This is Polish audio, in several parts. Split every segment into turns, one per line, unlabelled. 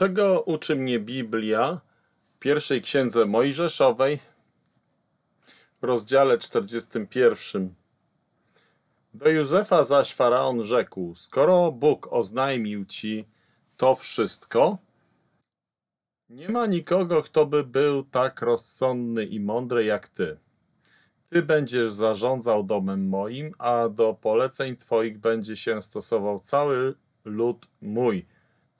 Czego uczy mnie Biblia w pierwszej księdze Mojżeszowej, rozdziale 41? Do Józefa zaś faraon rzekł: Skoro Bóg oznajmił ci to wszystko, nie ma nikogo, kto by był tak rozsądny i mądry jak ty. Ty będziesz zarządzał domem moim, a do poleceń twoich będzie się stosował cały lud mój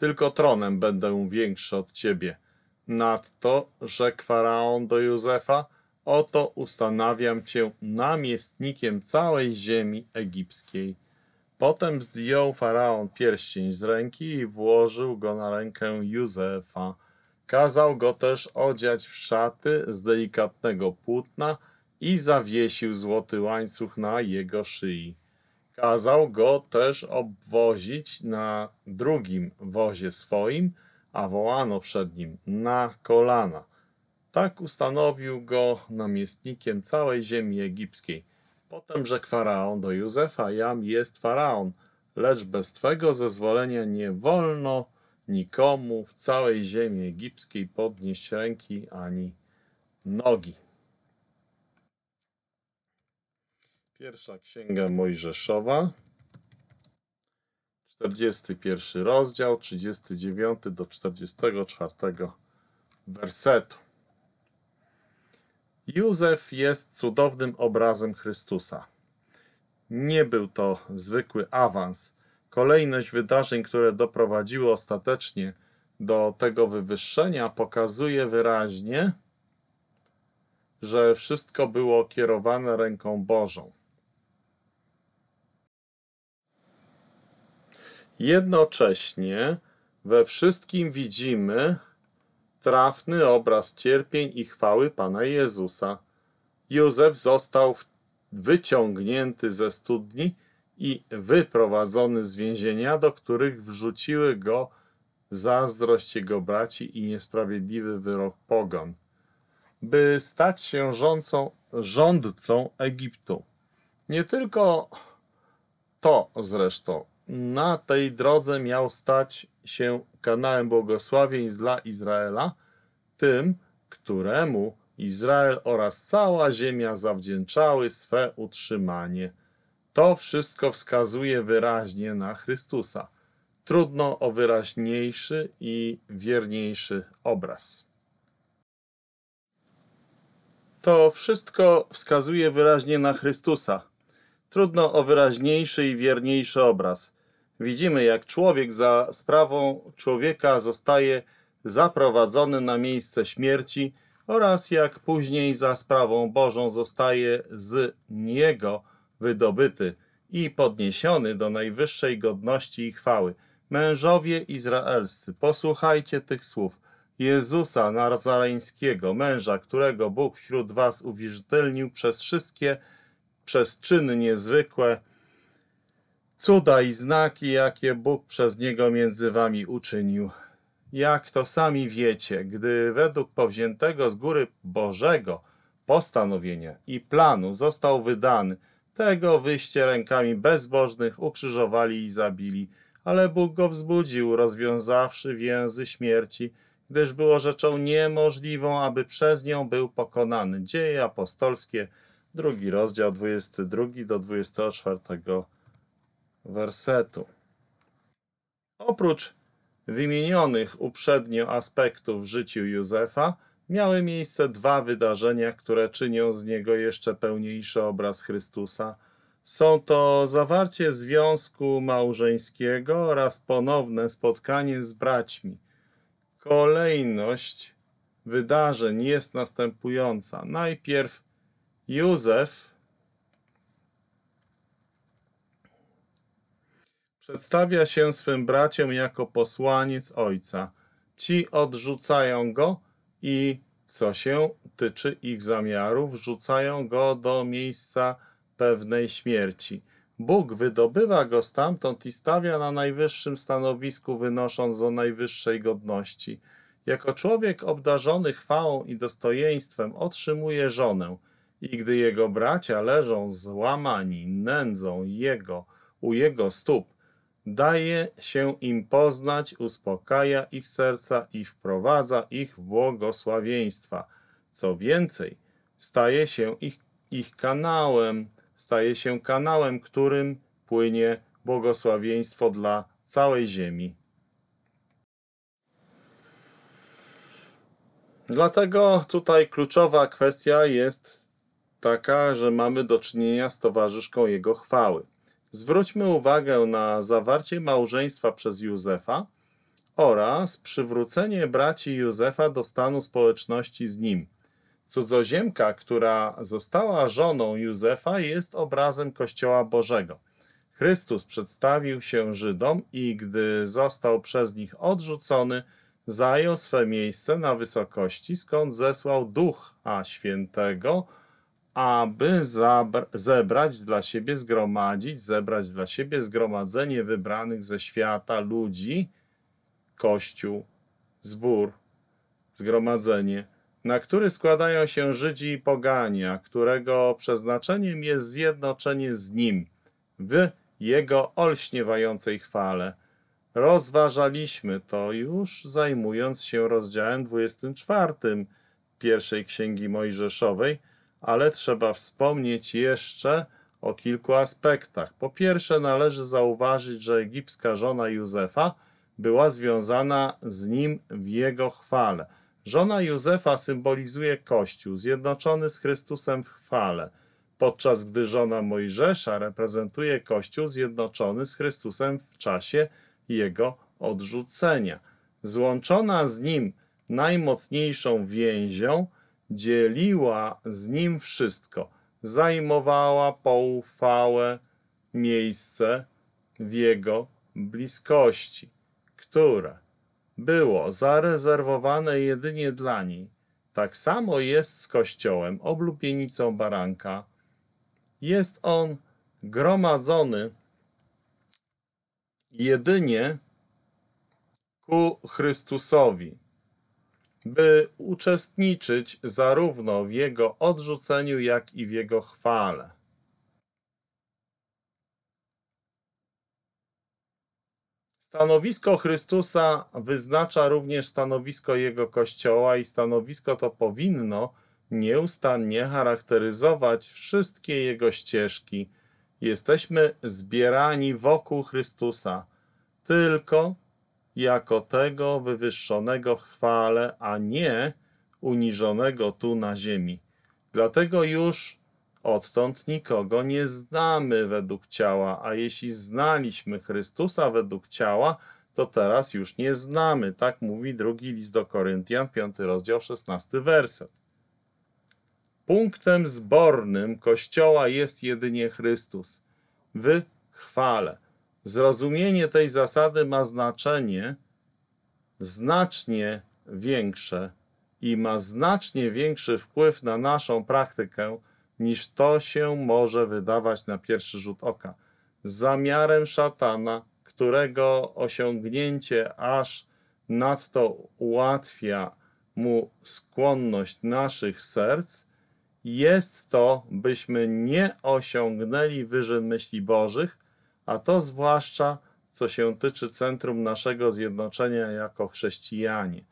tylko tronem będę większy od ciebie. Nadto rzekł Faraon do Józefa, oto ustanawiam cię namiestnikiem całej ziemi egipskiej. Potem zdjął Faraon pierścień z ręki i włożył go na rękę Józefa. Kazał go też odziać w szaty z delikatnego płótna i zawiesił złoty łańcuch na jego szyi. Kazał go też obwozić na drugim wozie swoim, a wołano przed nim na kolana. Tak ustanowił go namiestnikiem całej ziemi egipskiej. Potem rzekł faraon do Józefa: Jam jest faraon, lecz bez twego zezwolenia nie wolno nikomu w całej ziemi egipskiej podnieść ręki ani nogi. Pierwsza Księga Mojżeszowa, 41 rozdział, 39 do 44 wersetu. Józef jest cudownym obrazem Chrystusa. Nie był to zwykły awans. Kolejność wydarzeń, które doprowadziły ostatecznie do tego wywyższenia, pokazuje wyraźnie, że wszystko było kierowane ręką Bożą. Jednocześnie we wszystkim widzimy trafny obraz cierpień i chwały Pana Jezusa. Józef został wyciągnięty ze studni i wyprowadzony z więzienia, do których wrzuciły go zazdrość jego braci i niesprawiedliwy wyrok pogon, by stać się rządcą, rządcą Egiptu. Nie tylko to zresztą na tej drodze miał stać się kanałem błogosławień dla Izraela, tym, któremu Izrael oraz cała ziemia zawdzięczały swe utrzymanie. To wszystko wskazuje wyraźnie na Chrystusa. Trudno o wyraźniejszy i wierniejszy obraz. To wszystko wskazuje wyraźnie na Chrystusa. Trudno o wyraźniejszy i wierniejszy obraz widzimy, jak człowiek za sprawą człowieka zostaje zaprowadzony na miejsce śmierci oraz jak później za sprawą Bożą zostaje z niego wydobyty i podniesiony do najwyższej godności i chwały. Mężowie izraelscy, posłuchajcie tych słów. Jezusa Nazareńskiego, męża, którego Bóg wśród was uwierzytelnił przez wszystkie, przez czyny niezwykłe, cuda i znaki, jakie Bóg przez niego między wami uczynił. Jak to sami wiecie, gdy według powziętego z góry Bożego postanowienia i planu został wydany, tego wyście rękami bezbożnych ukrzyżowali i zabili. Ale Bóg go wzbudził, rozwiązawszy więzy śmierci, gdyż było rzeczą niemożliwą, aby przez nią był pokonany. Dzieje apostolskie, drugi rozdział, 22 do 24 wersetu. Oprócz wymienionych uprzednio aspektów w życiu Józefa, miały miejsce dwa wydarzenia, które czynią z niego jeszcze pełniejszy obraz Chrystusa. Są to zawarcie związku małżeńskiego oraz ponowne spotkanie z braćmi. Kolejność wydarzeń jest następująca. Najpierw Józef Przedstawia się swym braciom jako posłaniec ojca. Ci odrzucają go i co się tyczy ich zamiarów, wrzucają go do miejsca pewnej śmierci. Bóg wydobywa go stamtąd i stawia na najwyższym stanowisku, wynosząc o najwyższej godności. Jako człowiek obdarzony chwałą i dostojeństwem otrzymuje żonę i gdy jego bracia leżą złamani nędzą jego, u jego stóp, daje się im poznać, uspokaja ich serca i wprowadza ich w błogosławieństwa. Co więcej, staje się ich, ich kanałem, staje się kanałem, którym płynie błogosławieństwo dla całej ziemi. Dlatego tutaj kluczowa kwestia jest taka, że mamy do czynienia z towarzyszką Jego chwały. Zwróćmy uwagę na zawarcie małżeństwa przez Józefa oraz przywrócenie braci Józefa do stanu społeczności z nim. Cudzoziemka, która została żoną Józefa, jest obrazem Kościoła Bożego. Chrystus przedstawił się Żydom i gdy został przez nich odrzucony, zajął swe miejsce na wysokości, skąd zesłał Ducha Świętego aby zebrać dla siebie, zgromadzić, zebrać dla siebie zgromadzenie wybranych ze świata ludzi, kościół, zbór, zgromadzenie, na który składają się Żydzi i Pogania, którego przeznaczeniem jest zjednoczenie z Nim w Jego olśniewającej chwale. Rozważaliśmy to już zajmując się rozdziałem 24 pierwszej Księgi Mojżeszowej – ale trzeba wspomnieć jeszcze o kilku aspektach. Po pierwsze, należy zauważyć, że egipska żona Józefa była związana z nim w jego chwale. Żona Józefa symbolizuje Kościół zjednoczony z Chrystusem w chwale, podczas gdy żona Mojżesza reprezentuje Kościół zjednoczony z Chrystusem w czasie jego odrzucenia. Złączona z nim najmocniejszą więzią, dzieliła z nim wszystko, zajmowała poufałe miejsce w jego bliskości, które było zarezerwowane jedynie dla niej. Tak samo jest z Kościołem, oblubienicą baranka. Jest on gromadzony jedynie ku Chrystusowi by uczestniczyć zarówno w jego odrzuceniu, jak i w jego chwale. Stanowisko Chrystusa wyznacza również stanowisko Jego Kościoła i stanowisko to powinno nieustannie charakteryzować wszystkie Jego ścieżki. Jesteśmy zbierani wokół Chrystusa. Tylko jako tego wywyższonego w chwale, a nie uniżonego tu na ziemi. Dlatego już odtąd nikogo nie znamy według ciała, a jeśli znaliśmy Chrystusa według ciała, to teraz już nie znamy. Tak mówi drugi list do Koryntian, 5 rozdział, 16 werset. Punktem zbornym Kościoła jest jedynie Chrystus. W chwale. Zrozumienie tej zasady ma znaczenie znacznie większe i ma znacznie większy wpływ na naszą praktykę, niż to się może wydawać na pierwszy rzut oka. Zamiarem szatana, którego osiągnięcie aż nadto ułatwia mu skłonność naszych serc, jest to, byśmy nie osiągnęli wyżyn myśli Bożych, a to zwłaszcza co się tyczy centrum naszego zjednoczenia jako chrześcijanie.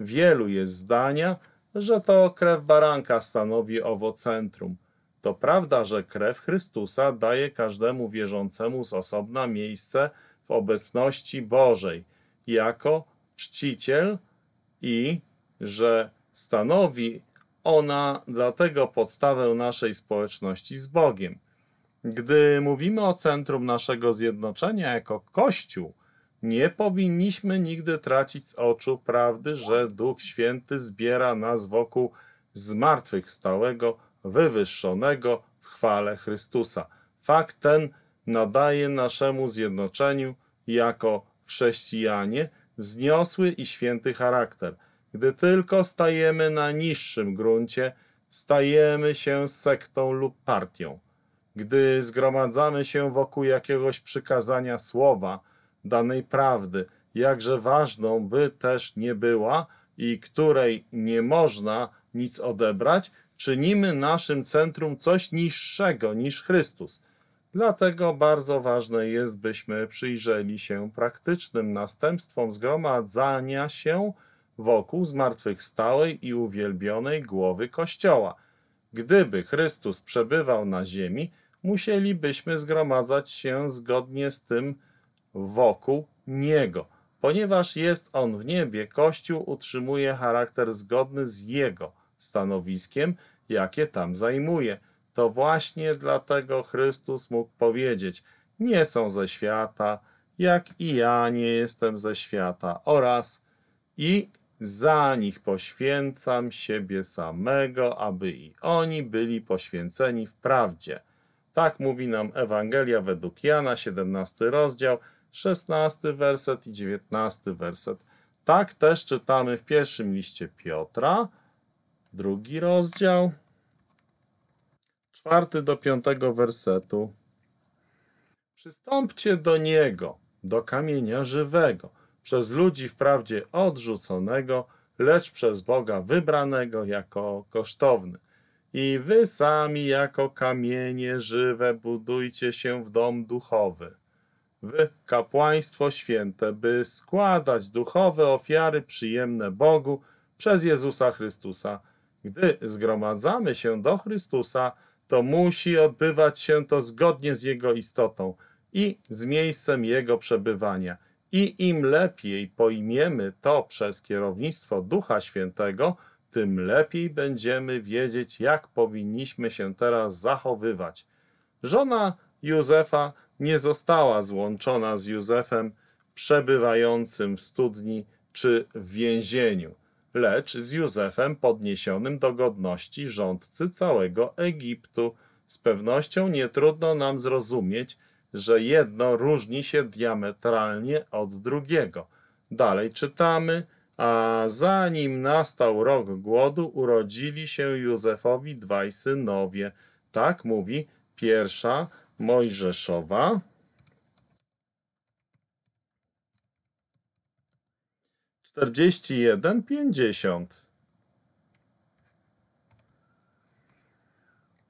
Wielu jest zdania, że to krew baranka stanowi owo centrum. To prawda, że krew Chrystusa daje każdemu wierzącemu z osobna miejsce w obecności Bożej jako czciciel i że stanowi ona dlatego podstawę naszej społeczności z Bogiem. Gdy mówimy o centrum naszego zjednoczenia jako Kościół, nie powinniśmy nigdy tracić z oczu prawdy, że Duch Święty zbiera nas wokół zmartwychwstałego, wywyższonego w chwale Chrystusa. Fakt ten nadaje naszemu zjednoczeniu jako chrześcijanie wzniosły i święty charakter. Gdy tylko stajemy na niższym gruncie, stajemy się sektą lub partią gdy zgromadzamy się wokół jakiegoś przykazania słowa, danej prawdy, jakże ważną by też nie była i której nie można nic odebrać, czynimy naszym centrum coś niższego niż Chrystus. Dlatego bardzo ważne jest, byśmy przyjrzeli się praktycznym następstwom zgromadzania się wokół zmartwychwstałej i uwielbionej głowy Kościoła. Gdyby Chrystus przebywał na ziemi, musielibyśmy zgromadzać się zgodnie z tym wokół Niego. Ponieważ jest On w niebie, Kościół utrzymuje charakter zgodny z Jego stanowiskiem, jakie tam zajmuje. To właśnie dlatego Chrystus mógł powiedzieć: Nie są ze świata, jak i ja nie jestem ze świata, oraz i za nich poświęcam siebie samego, aby i oni byli poświęceni w prawdzie. Tak mówi nam Ewangelia według Jana, 17 rozdział, 16 werset i 19 werset. Tak też czytamy w pierwszym liście Piotra, drugi rozdział, czwarty do piątego wersetu. Przystąpcie do Niego, do kamienia żywego, przez ludzi wprawdzie odrzuconego, lecz przez Boga wybranego jako kosztowny – i wy sami jako kamienie żywe budujcie się w dom duchowy. Wy kapłaństwo święte, by składać duchowe ofiary przyjemne Bogu przez Jezusa Chrystusa. Gdy zgromadzamy się do Chrystusa, to musi odbywać się to zgodnie z Jego istotą i z miejscem Jego przebywania. I im lepiej pojmiemy to przez kierownictwo Ducha Świętego, tym lepiej będziemy wiedzieć, jak powinniśmy się teraz zachowywać. Żona Józefa nie została złączona z Józefem przebywającym w studni czy w więzieniu, lecz z Józefem podniesionym do godności rządcy całego Egiptu. Z pewnością nie trudno nam zrozumieć, że jedno różni się diametralnie od drugiego. Dalej czytamy, a zanim nastał rok głodu, urodzili się Józefowi dwaj synowie. Tak mówi pierwsza Mojżeszowa. Czterdzieści jeden, pięćdziesiąt.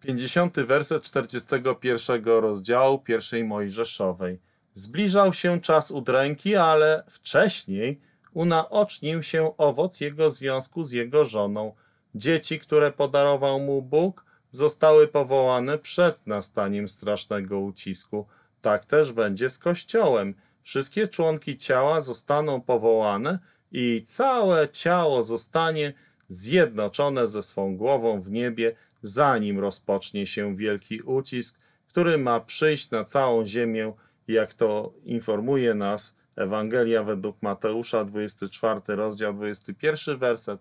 Pięćdziesiąty werset czterdziestego pierwszego rozdziału pierwszej Mojżeszowej. Zbliżał się czas udręki, ale wcześniej unaocznił się owoc jego związku z jego żoną. Dzieci, które podarował mu Bóg, zostały powołane przed nastaniem strasznego ucisku. Tak też będzie z Kościołem. Wszystkie członki ciała zostaną powołane i całe ciało zostanie zjednoczone ze swą głową w niebie, zanim rozpocznie się wielki ucisk, który ma przyjść na całą ziemię, jak to informuje nas Ewangelia według Mateusza, 24 rozdział, 21 werset.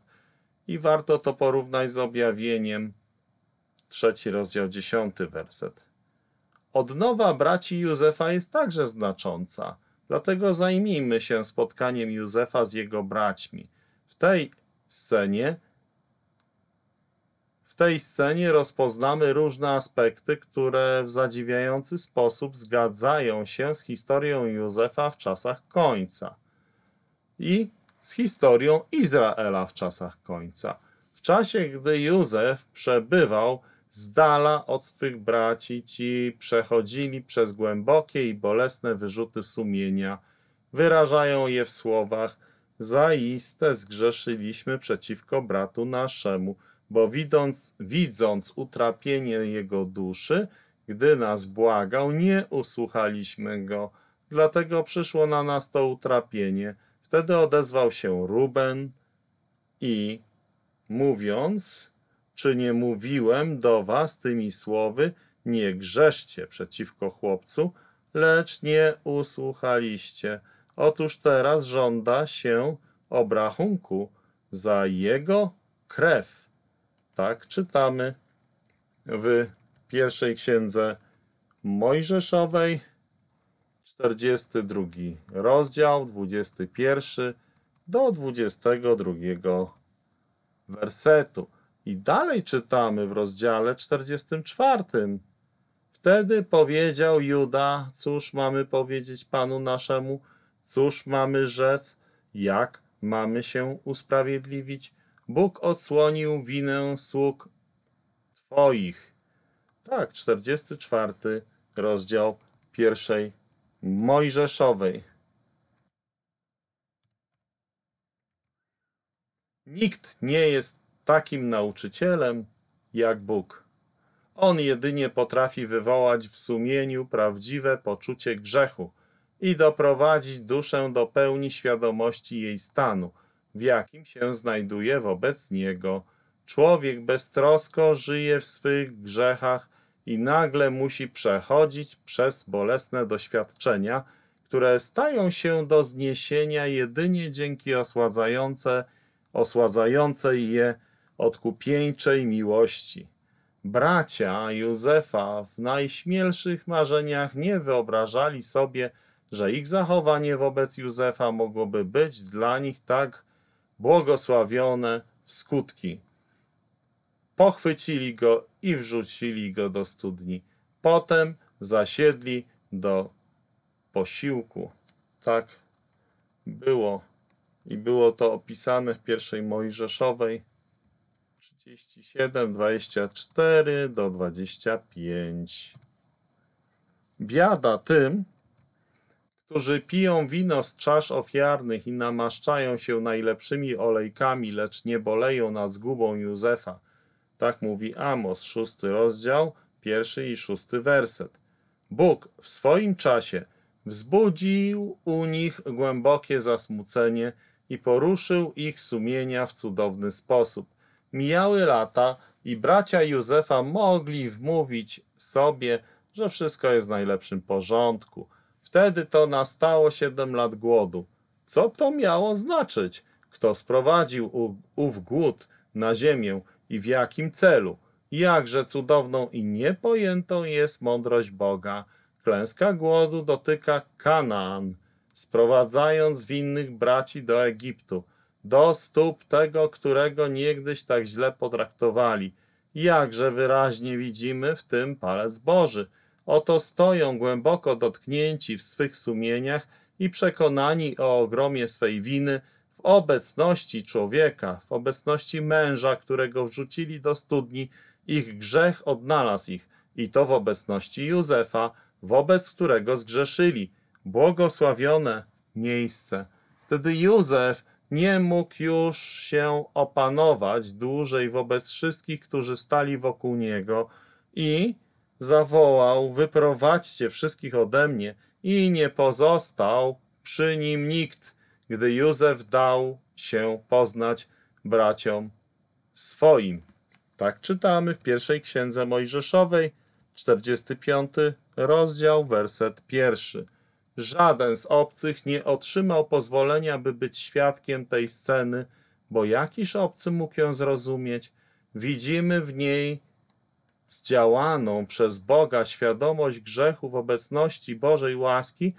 I warto to porównać z objawieniem, trzeci rozdział, 10 werset. Odnowa braci Józefa jest także znacząca, dlatego zajmijmy się spotkaniem Józefa z jego braćmi. W tej scenie tej scenie rozpoznamy różne aspekty, które w zadziwiający sposób zgadzają się z historią Józefa w czasach końca i z historią Izraela w czasach końca. W czasie, gdy Józef przebywał z dala od swych braci, ci przechodzili przez głębokie i bolesne wyrzuty sumienia, wyrażają je w słowach: Zaiste zgrzeszyliśmy przeciwko bratu naszemu bo widząc, widząc utrapienie jego duszy, gdy nas błagał, nie usłuchaliśmy go, dlatego przyszło na nas to utrapienie. Wtedy odezwał się Ruben i mówiąc, czy nie mówiłem do was tymi słowy, nie grzeszcie przeciwko chłopcu, lecz nie usłuchaliście. Otóż teraz żąda się obrachunku za jego krew tak czytamy w pierwszej księdze Mojżeszowej, 42 rozdział, 21 do 22 wersetu. I dalej czytamy w rozdziale 44. Wtedy powiedział Juda, cóż mamy powiedzieć Panu naszemu, cóż mamy rzec, jak mamy się usprawiedliwić, Bóg odsłonił winę sług Twoich. Tak, 44 rozdział pierwszej Mojżeszowej. Nikt nie jest takim nauczycielem jak Bóg. On jedynie potrafi wywołać w sumieniu prawdziwe poczucie grzechu i doprowadzić duszę do pełni świadomości jej stanu – w jakim się znajduje wobec Niego. Człowiek beztrosko żyje w swych grzechach i nagle musi przechodzić przez bolesne doświadczenia, które stają się do zniesienia jedynie dzięki osładzające, osładzającej je odkupieńczej miłości. Bracia Józefa w najśmielszych marzeniach nie wyobrażali sobie, że ich zachowanie wobec Józefa mogłoby być dla nich tak błogosławione w skutki. Pochwycili go i wrzucili go do studni. Potem zasiedli do posiłku. Tak było i było to opisane w pierwszej Mojżeszowej 37, 24 do 25. Biada tym, którzy piją wino z czasz ofiarnych i namaszczają się najlepszymi olejkami, lecz nie boleją nad zgubą Józefa. Tak mówi Amos, szósty rozdział, pierwszy i szósty werset. Bóg w swoim czasie wzbudził u nich głębokie zasmucenie i poruszył ich sumienia w cudowny sposób. Mijały lata i bracia Józefa mogli wmówić sobie, że wszystko jest w najlepszym porządku – Wtedy to nastało siedem lat głodu. Co to miało znaczyć? Kto sprowadził ów głód na ziemię i w jakim celu? Jakże cudowną i niepojętą jest mądrość Boga. Klęska głodu dotyka Kanaan, sprowadzając winnych braci do Egiptu, do stóp tego, którego niegdyś tak źle potraktowali. Jakże wyraźnie widzimy w tym palec Boży – Oto stoją głęboko dotknięci w swych sumieniach i przekonani o ogromie swej winy w obecności człowieka, w obecności męża, którego wrzucili do studni, ich grzech odnalazł ich i to w obecności Józefa, wobec którego zgrzeszyli. Błogosławione miejsce. Wtedy Józef nie mógł już się opanować dłużej wobec wszystkich, którzy stali wokół niego i zawołał: Wyprowadźcie wszystkich ode mnie, i nie pozostał przy nim nikt, gdy Józef dał się poznać braciom swoim. Tak czytamy w pierwszej księdze Mojżeszowej, 45 rozdział, werset pierwszy. Żaden z obcych nie otrzymał pozwolenia, by być świadkiem tej sceny, bo jakiż obcy mógł ją zrozumieć? Widzimy w niej zdziałaną przez Boga świadomość grzechu w obecności Bożej łaski,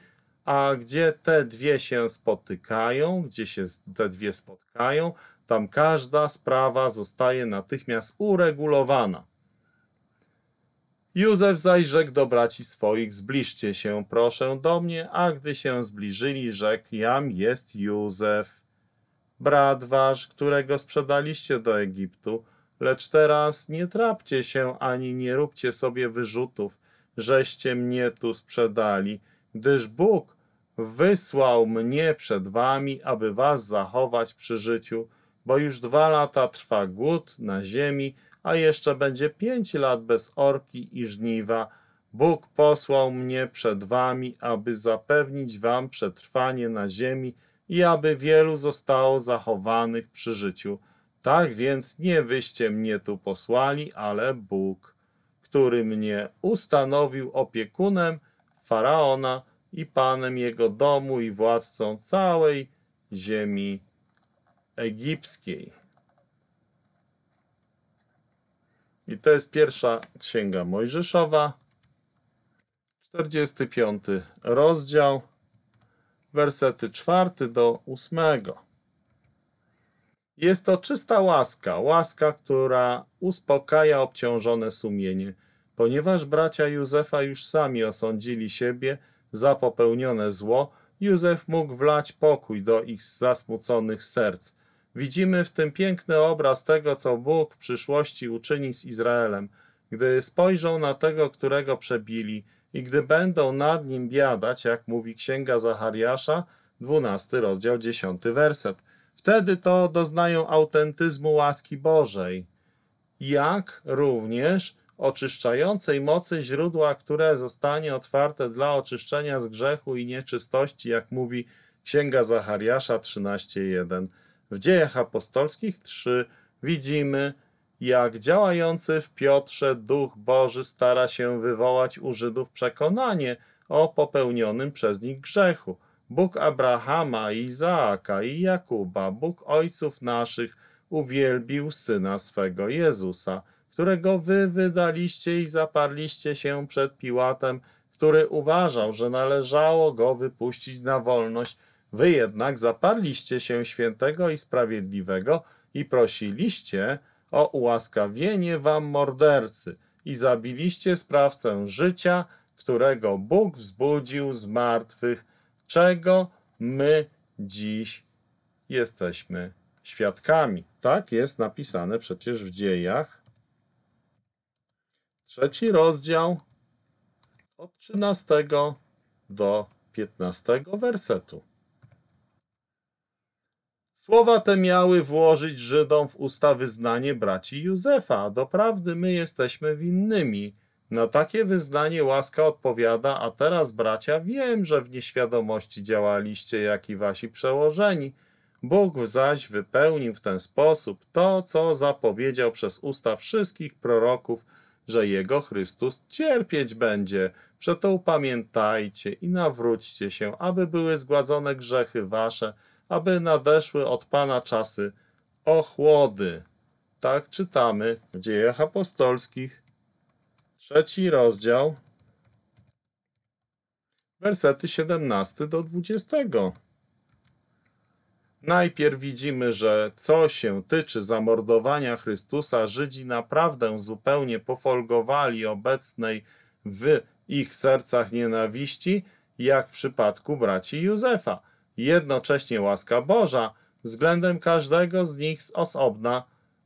a gdzie te dwie się spotykają, gdzie się te dwie spotkają, tam każda sprawa zostaje natychmiast uregulowana. Józef zaś rzekł do braci swoich, zbliżcie się, proszę, do mnie, a gdy się zbliżyli, rzekł, jam jest Józef, brat wasz, którego sprzedaliście do Egiptu, Lecz teraz nie trapcie się ani nie róbcie sobie wyrzutów, żeście mnie tu sprzedali, gdyż Bóg wysłał mnie przed wami, aby was zachować przy życiu, bo już dwa lata trwa głód na ziemi, a jeszcze będzie pięć lat bez orki i żniwa. Bóg posłał mnie przed wami, aby zapewnić wam przetrwanie na ziemi i aby wielu zostało zachowanych przy życiu. Tak więc nie wyście mnie tu posłali, ale Bóg, który mnie ustanowił opiekunem Faraona i panem jego domu i władcą całej ziemi egipskiej. I to jest pierwsza księga Mojżeszowa, 45 rozdział, wersety 4 do 8. Jest to czysta łaska, łaska, która uspokaja obciążone sumienie, ponieważ bracia Józefa już sami osądzili siebie za popełnione zło, Józef mógł wlać pokój do ich zasmuconych serc. Widzimy w tym piękny obraz tego, co Bóg w przyszłości uczyni z Izraelem, gdy spojrzą na tego, którego przebili i gdy będą nad nim biadać, jak mówi księga Zachariasza, 12 rozdział 10 werset – Wtedy to doznają autentyzmu łaski Bożej, jak również oczyszczającej mocy źródła, które zostanie otwarte dla oczyszczenia z grzechu i nieczystości, jak mówi Księga Zachariasza 13:1. W dziejach apostolskich 3 widzimy, jak działający w Piotrze Duch Boży stara się wywołać u Żydów przekonanie o popełnionym przez nich grzechu. Bóg Abrahama, Izaaka i Jakuba, Bóg ojców naszych, uwielbił Syna swego Jezusa, którego wy wydaliście i zaparliście się przed Piłatem, który uważał, że należało go wypuścić na wolność. Wy jednak zaparliście się świętego i sprawiedliwego i prosiliście o ułaskawienie wam mordercy i zabiliście sprawcę życia, którego Bóg wzbudził z martwych, czego my dziś jesteśmy świadkami. Tak jest napisane przecież w dziejach. Trzeci rozdział od 13 do 15 wersetu. Słowa te miały włożyć Żydom w usta wyznanie braci Józefa. Doprawdy my jesteśmy winnymi na takie wyznanie łaska odpowiada, a teraz bracia, wiem, że w nieświadomości działaliście, jak i wasi przełożeni. Bóg zaś wypełnił w ten sposób to, co zapowiedział przez usta wszystkich proroków, że Jego Chrystus cierpieć będzie. Przeto upamiętajcie i nawróćcie się, aby były zgładzone grzechy wasze, aby nadeszły od Pana czasy ochłody. Tak czytamy w dziejach apostolskich. Trzeci rozdział, wersety 17 do 20. Najpierw widzimy, że co się tyczy zamordowania Chrystusa, Żydzi naprawdę zupełnie pofolgowali obecnej w ich sercach nienawiści, jak w przypadku braci Józefa. Jednocześnie łaska Boża względem każdego z nich z osobna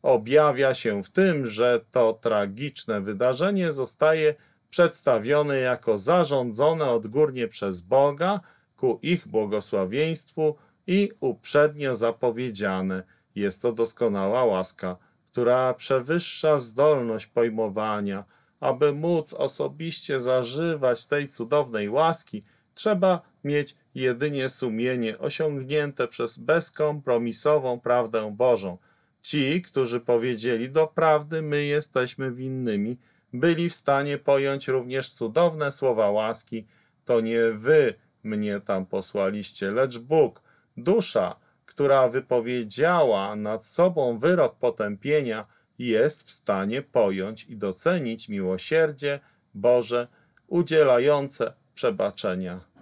objawia się w tym, że to tragiczne wydarzenie zostaje przedstawione jako zarządzone odgórnie przez Boga ku ich błogosławieństwu i uprzednio zapowiedziane. Jest to doskonała łaska, która przewyższa zdolność pojmowania. Aby móc osobiście zażywać tej cudownej łaski, trzeba mieć jedynie sumienie osiągnięte przez bezkompromisową prawdę Bożą – Ci, którzy powiedzieli doprawdy, my jesteśmy winnymi, byli w stanie pojąć również cudowne słowa łaski. To nie wy mnie tam posłaliście, lecz Bóg, dusza, która wypowiedziała nad sobą wyrok potępienia, jest w stanie pojąć i docenić miłosierdzie Boże udzielające przebaczenia.